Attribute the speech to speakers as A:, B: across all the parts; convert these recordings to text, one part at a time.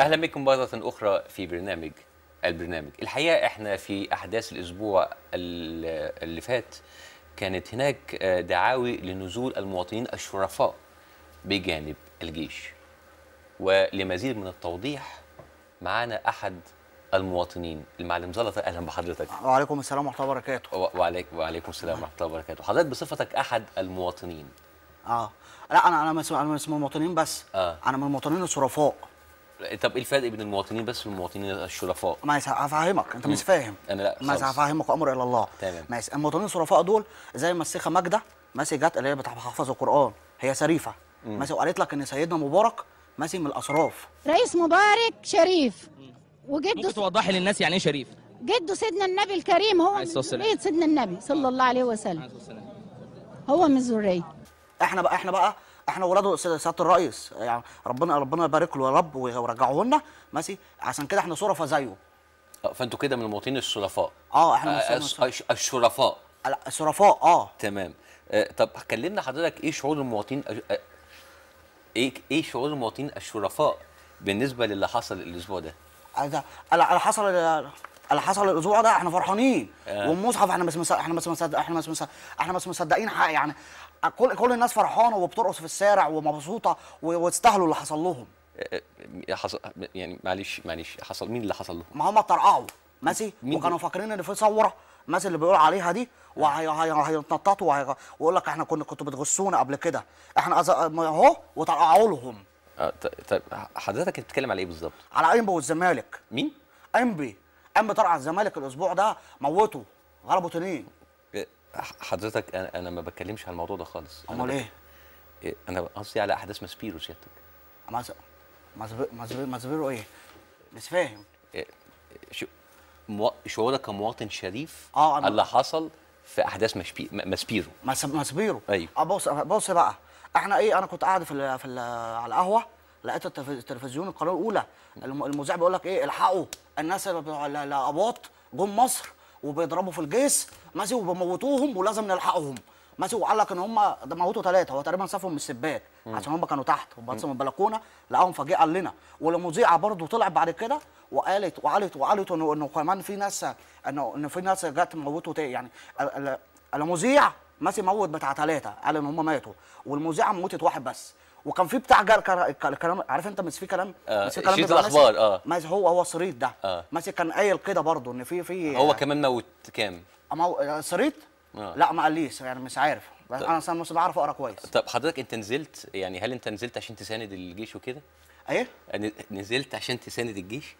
A: اهلا بكم مره اخرى في برنامج البرنامج الحقيقه احنا في احداث الاسبوع اللي فات كانت هناك آه، دعاوي لنزول المواطنين الشرفاء بجانب الجيش ولمزيد من التوضيح معانا احد المواطنين المعلم زلطه اهلا بحضرتك
B: وعليكم السلام ورحمه الله
A: وبركاته وعليك وعليكم السلام ورحمه الله وبركاته حضرتك بصفتك احد المواطنين
B: اه لا انا انا مش انا مش من المواطنين بس آه. انا من المواطنين الشرفاء طب ايه الفرق بين
A: المواطنين بس والمواطنين الشرفاء؟
B: ما هفهمك انت مش فاهم
A: انا لا ما
B: هفهمك امر الى الله تمام ماشي المواطنين الشرفاء دول زي ما الشيخه ماجده ماشي جت اللي هي بتحفظ القران هي شريفه ماشي وقالت لك ان سيدنا مبارك ماشي من الاشراف رئيس مبارك شريف وجده ممكن توضحي للناس يعني ايه شريف؟ جده سيدنا النبي الكريم هو من ذريه سيدنا النبي صلى الله عليه وسلم هو من ذريه احنا بقى احنا بقى احنا ولاده سياده الرئيس يعني ربنا ربنا يبارك له يا رب ورجعه لنا ماشي عشان كده احنا صرفه زيه
A: آه، فانتوا كده من المواطنين الشرفاء اه احنا آه الشرفاء الشرفاء اه تمام آه طب كلمنا حضرتك ايه شعور المواطنين آه ايه ايه شعور المواطنين الشرفاء بالنسبه للي حصل الاسبوع
B: ده؟ ده اللي حصل اللي حصل الاسبوع ده احنا فرحانين آه. والمصحف احنا بس احنا بس مصدق احنا بس مصدق احنا بس مصدقين حق يعني كل كل الناس فرحانه وبترقص في الشارع ومبسوطه واستاهلوا اللي حصل لهم
A: آه، آه، حصل يعني معلش معلش حصل مين اللي حصل لهم؟
B: ما هم اترقعوا ماشي وكانوا فاكرين ان في ثوره ماشي اللي بيقول عليها دي وهيتنططوا وهي... ويقول لك احنا كنا كنتوا بتغشونا قبل كده احنا اهو وطرقعوا لهم آه، طيب حضرتك بتتكلم على ايه بالظبط؟ على انبي والزمالك مين؟ انبي قام بطرقع الزمالك الاسبوع ده موته غلبوا إيه،
A: 2 حضرتك انا انا ما بتكلمش على الموضوع ده خالص امال إيه؟, ايه انا قصدي على احداث ماسبيرو سيادتك
B: ماسبيرو ايه مش فاهم
A: إيه، شو شعورك كمواطن شريف اه أنا اللي حصل في احداث ماسبيرو ماسبيرو ايوه
B: بص بص بقى احنا ايه انا كنت قاعد في ال في ال على القهوه لقيت التلفزيون القناه الاولى المذيع بيقول لك ايه الحقوا الناس الاباط جم مصر وبيضربوا في الجيش ماشي وبموتوهم ولازم نلحقهم ماشي وقال لك ان هم موتوا ثلاثه هو تقريبا صفهم من السباك عشان هم كانوا تحت وبصوا من البلكونه لقاهم فجاه قال لنا والمذيعه برضه طلعت بعد كده وقالت وقالت وقالت انه انه كمان في ناس انه ان في ناس جت موتوا يعني المذيع ماشي موت بتاع ثلاثه قال ان هم ماتوا والمذيعه موتت واحد بس وكان في بتاع جار الكلام عارف انت مش في كلام آه، مش في كلام شيت الاخبار اه ماسك هو هو صريط ده آه ماسك كان قايل كده برضه ان في في هو آه، كمان
A: موت كام؟
B: آه، صريط؟ آه لا ما قاليش يعني مش عارف انا اصلا مش بعرف اقرا كويس
A: طب حضرتك انت نزلت يعني هل انت نزلت عشان تساند الجيش وكده؟ ايه؟ نزلت عشان تساند الجيش؟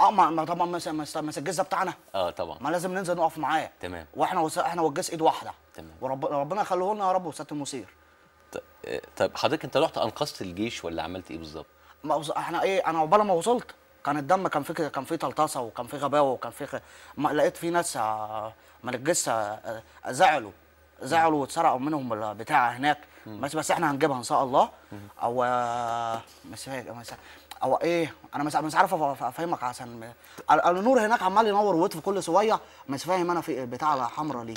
B: اه ما طبعا ما الجيش ده بتاعنا اه طبعا ما لازم ننزل نقف معاه تمام واحنا احنا والجيش ايد واحده تمام وربنا ربنا يخليه لنا يا رب وسياده المصير
A: طب حضرتك انت رحت انقذت الجيش ولا عملت ايه بالظبط؟
B: ما وز... احنا ايه انا عقبال ما وصلت كان الدم كان في كان في تلطسه وكان في غباوه وكان في خ... ما لقيت في ناس آه، من الجثه آه، زعلوا زعلوا واتسرقوا منهم البتاع هناك بس بس احنا هنجيبها ان شاء الله او آه، مش مش او ايه انا مش عارف افهمك عشان النور هناك عمال ينور ويطفي كل شويه مش فاهم انا في إيه، بتاع حمراء ليه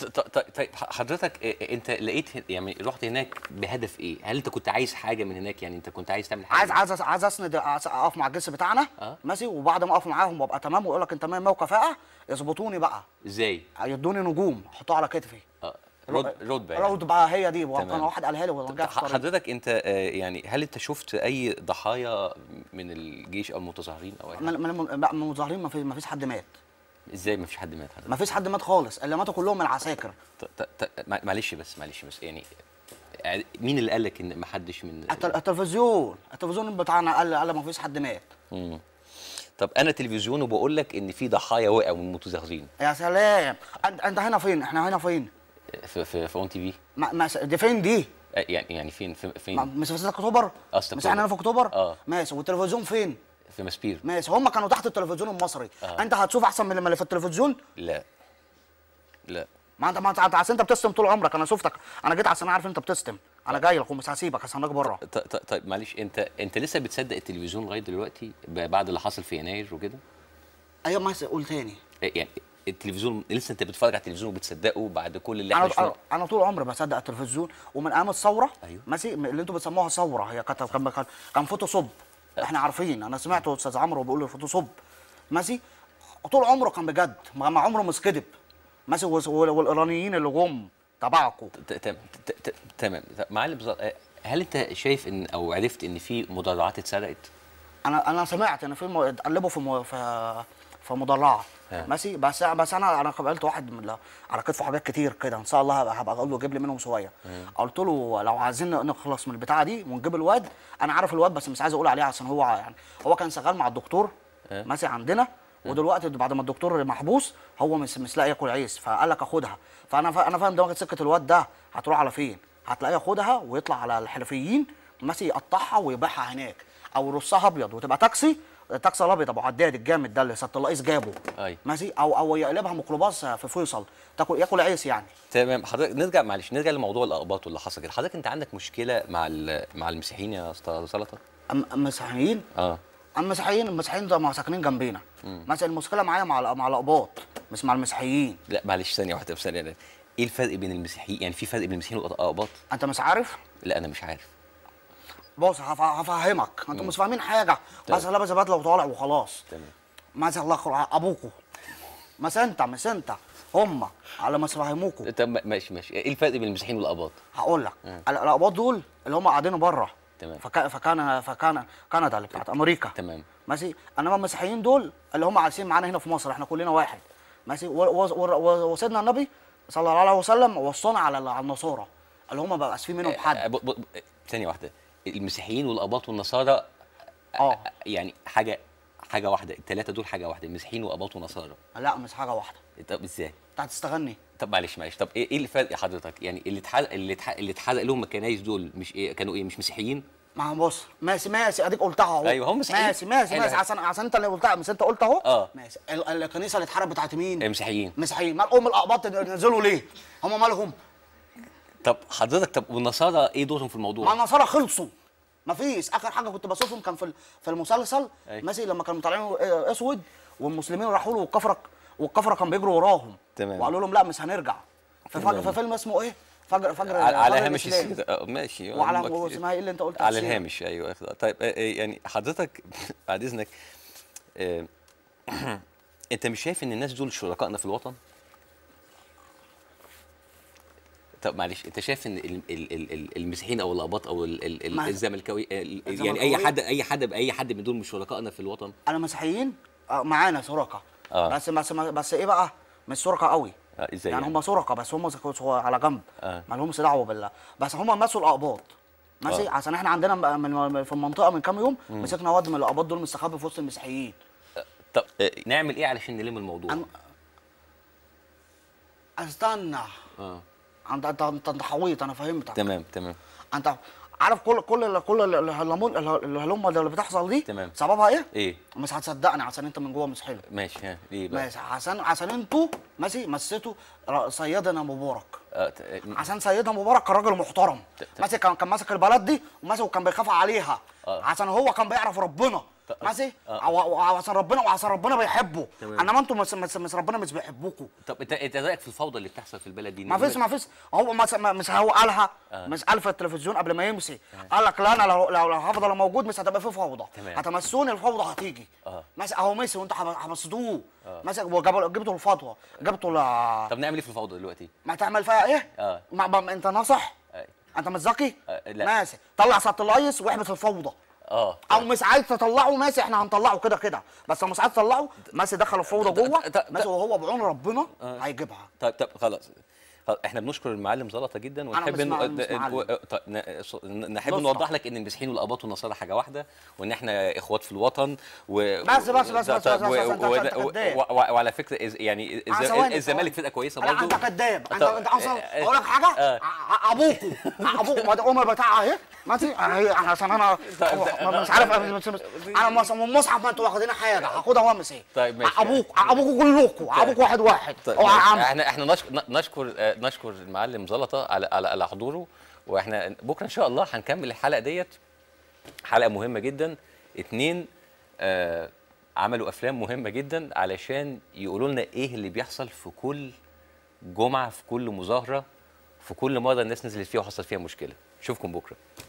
A: طيب حضرتك انت لقيت يعني رحت هناك بهدف ايه هل انت كنت عايز حاجه من هناك يعني انت كنت عايز تعمل حاجه عايز
B: عايز عايز اسند اقف مع الجيش بتاعنا أه؟ ماشي وبعد ما اقف معاهم وابقى تمام ويقول لك انت تمام وكفاءه يظبطوني بقى ازاي يدوني نجوم احطها على كتفي أه. رد
A: رد رد بقى
B: هي دي كان واحد قالها لي ورجعت حضرتك
A: انت آه، يعني هل انت شفت اي ضحايا من الجيش او المتظاهرين او اي حاجه؟
B: المتظاهرين ما, ما فيش حد مات ازاي ما فيش حد مات حضرتك؟ ما فيش حد مات خالص اللي ماتوا كلهم
A: العساكر معلش بس معلش بس يعني آه، مين اللي قال لك ان ما حدش من
B: التلفزيون التلفزيون بتاعنا قال قال ما فيش حد مات
A: طب انا تلفزيون وبقول لك ان في ضحايا وقعوا من المتظاهرين
B: يا سلام انت هنا فين احنا هنا فين في في, في اون تي في ما, ما دي فين دي؟ يعني يعني فين فين؟ مش في 6 اكتوبر؟ آه، مش احنا في اكتوبر؟ اه ماشي والتلفزيون فين؟ في مسبير ماشي هم كانوا تحت التلفزيون المصري آه. انت هتشوف احسن من اللي في التلفزيون؟
A: لا لا
B: ما انت ما انت عشان انت بتستم طول عمرك انا شفتك انا جيت عشان عارف انت بتستم انا جاي لك ومش هسيبك هستناك بره
A: طيب طيب معلش انت انت لسه بتصدق التلفزيون لغايه دلوقتي بعد اللي حصل في يناير وكده؟
B: ايوه ما قول تاني
A: يعني التلفزيون لسه انت بتتفرج على التلفزيون وبتصدقه بعد كل اللي احنا شفناه
B: انا طول عمري بصدق التلفزيون ومن ايام الثوره أيوه. ماشي اللي انتوا بتسموها ثوره هي كانت كان كان فوتوشوب احنا عارفين انا سمعت استاذ عمرو بيقول فوتوشوب ماشي طول عمره كان بجد ما عمره ما كذب ماشي والايرانيين اللي جم تبعكم تمام معلم آه، هل انت
A: شايف ان او عرفت ان في مدرعات اتسرقت؟
B: انا انا سمعت ان في قلبوا في في مدرعه ماشي بس بس انا انا قابلت واحد من على كتفه حاجات كتير كده ان شاء الله هبقى اقول له جيب لي منهم شويه قلت له لو عايزين نخلص من البتاعه دي ونجيب الواد انا عارف الواد بس مش عايز اقول عليه عشان هو يعني هو كان شغال مع الدكتور ماشي عندنا ودلوقتي بعد ما الدكتور محبوس هو مش مش لاقي ياكل عيش فقال لك اخدها فانا فا انا فاهم دماغ سكه الواد ده هتروح على فين هتلاقيه ياخدها ويطلع على الحرفيين ماشي يقطعها ويبيعها هناك او يرصها ابيض وتبقى تاكسي طقس الابيض ابو عداد الجامد ده اللي سياده الرئيس جابه أي. ماشي او او يقلبها ميكروباص في فيصل تاكل ياكل
A: عيش يعني تمام حضرتك نرجع معلش نرجع لموضوع الاقباط واللي حصل كده حضرتك انت عندك مشكله مع
B: مع المسيحيين يا استاذ سلطه آه. المسيحيين اه المسيحيين المسيحيين ده ما ساكنين جنبينا مثلا المشكله معايا مع مع الاقباط مش مع المسيحيين لا معلش ثانيه واحده ثانيه ايه الفرق بين المسيحيين يعني في فرق بين المسيحيين والاقباط انت مش عارف لا انا مش عارف بص هفهمك انتوا مش فاهمين حاجه مثلا لابس بدله وطالع وخلاص تمام شاء الله يخلق ابوكوا مس انت مس انت هم على ما يفهموكوا
A: طب ماشي ماشي ايه الفرق بين المسيحيين والاقباط؟
B: هقول لك آه. الاقباط دول اللي هم قاعدين بره تمام فكان فكان فكان كندا اللي بتاعت امريكا تمام ماشي انما المسيحيين دول اللي هم عايشين معانا هنا في مصر احنا كلنا واحد ماشي وسيدنا النبي صلى الله عليه وسلم وصانا على النصارى اللي هم ما اسفين منهم آه، حد آه،
A: ثانيه واحده المسيحيين والاباط والنصارى اه يعني حاجه حاجه واحده الثلاثه دول حاجه واحده المسيحيين واباط ونصارى
B: لا مش حاجه واحده
A: طب ازاي انت هتستغني طب معلش معلش طب ايه, إيه الفرق حضرتك يعني اللي اتحرق اللي اتحرق اللي اتحرق لهم الكنايس دول مش إيه كانوا ايه مش
B: مسيحيين ما هو بص ماشي ماشي اديك قلتها اهو ايوه هم مسيحيين ماشي ماشي أيوة. ماشي عشان عشان انت اللي قلتها مش انت قلت اهو اه ماشي الكنيسه اللي اتحرقت بتاعت مين؟ المسيحيين مسيحيين مال ام الاقباط نزلوا ليه؟ هم مالهم؟
A: طب حضرتك طب والنصارى ايه دورهم في الموضوع؟ ما النصارى
B: خلصوا مفيش اخر حاجه كنت بشوفهم كان في في المسلسل أي. ماشي لما كانوا طالعين آه، اسود والمسلمين راحوا له والكفره والكفره كان بيجروا وراهم تمام وقالوا لهم لا مش هنرجع في, في فيلم اسمه ايه؟ فجر فجر على, على آه، آه، هامش السيد
A: ماشي وعلى اسمها ايه
B: اللي انت قلتها على الهامش
A: ايوه, أيوة. طيب يعني حضرتك بعد اذنك انت مش شايف ان الناس دول شركائنا في الوطن؟ طب معلش انت شايف ان المسيحيين او الاباط او الزملكاوي
B: يعني اي حد اي حد اي حد من دول مش شركائنا في الوطن انا مسيحيين آه، معانا سرقه آه. بس بس بس ايه بقى مش سرقه قوي آه ازاي يعني, يعني هم سرقه بس هم على جنب آه. ما لهمش دعوه بالله بس هم مسوا الاقباط ماشي آه. عشان احنا عندنا من في المنطقه من كام يوم مسكنا واد من الاقباط دول مستخبي في وسط المسيحيين آه.
A: طب آه. نعمل ايه علشان نلم الموضوع؟ أنا... استنى آه.
B: انت انت انت انت حويط انا فهمتك
A: تمام تمام
B: انت عارف كل كل كل الهلمون الهلمه اللي بتحصل دي تمام سببها ايه؟ ايه؟ مش هتصدقني عشان انت من جوه مش حلو
A: ماشي ها ليه بقى؟ ماشي
B: عشان عشان انتوا ماشي مسيتوا سيدنا مبارك أه إيه، عشان سيدنا مبارك كان راجل محترم ماشي كان ماسك البلد دي وماسك وكان بيخاف عليها أه. عشان هو كان بيعرف ربنا عايز ايه آه. وعشان ربنا وعشان ربنا بيحبه انما انتم مس ربنا مش بيحبكم
A: طب انت انت رايك في الفوضى اللي بتحصل في البلد دي ما فيش ما
B: فيش هو مش هو قالها آه. مش قال في التلفزيون قبل ما يمشي آه. قال لك لا انا لو لو هفضل موجود مش هتبقى في فوضى هتمسوني الفوضى هتيجي ماشي اهو مشي وانتوا حبسدوه ماشي جبتوا الفوضى جبتوا
A: طب نعمل ايه في الفوضى دلوقتي؟
B: ما تعمل فيها ايه؟ اه ما... انت ناصح؟ انت مش ذكي؟ لا ماشي طلع سلطه القيس واحبس الفوضى اه او مش عايز تطلعه ماشي احنا هنطلعه كده كده بس لو مش عايز تطلعه ماشي دخل فوضى جوه ماشي وهو بعون ربنا
A: آه. هيجيبها طيب طيب خلاص احنا بنشكر المعلم زلطه جدا ونحب نو... طيب، نحب نوضح لك ان المسيحيين والاباط والنصارى حاجه واحده وان احنا اخوات في الوطن و بس بس بس بس طيب، وعلى فكره يعني الزمالك فرقه كويسه برضه انت كداب انت اصلا آه، آه،
B: اقول لك حاجه ابوكم آه. ابوكم عمر بتاع اهي ماشي عشان انا مش عارف انا من مصحف ما انتوا واخدين حاجه هاخدها وامس ايه
A: طيب ماشي ابوك
B: ابوكم كلكم طيب. ابوك واحد واحد احنا
A: احنا نشكر نشكر المعلم زلطه على على, على حضوره واحنا بكره ان شاء الله هنكمل الحلقه ديت حلقه مهمه جدا اثنين آه عملوا افلام مهمه جدا علشان يقولوا لنا ايه اللي بيحصل في كل جمعه في كل مظاهره في كل مره الناس نزلت فيها وحصل فيها مشكله اشوفكم بكره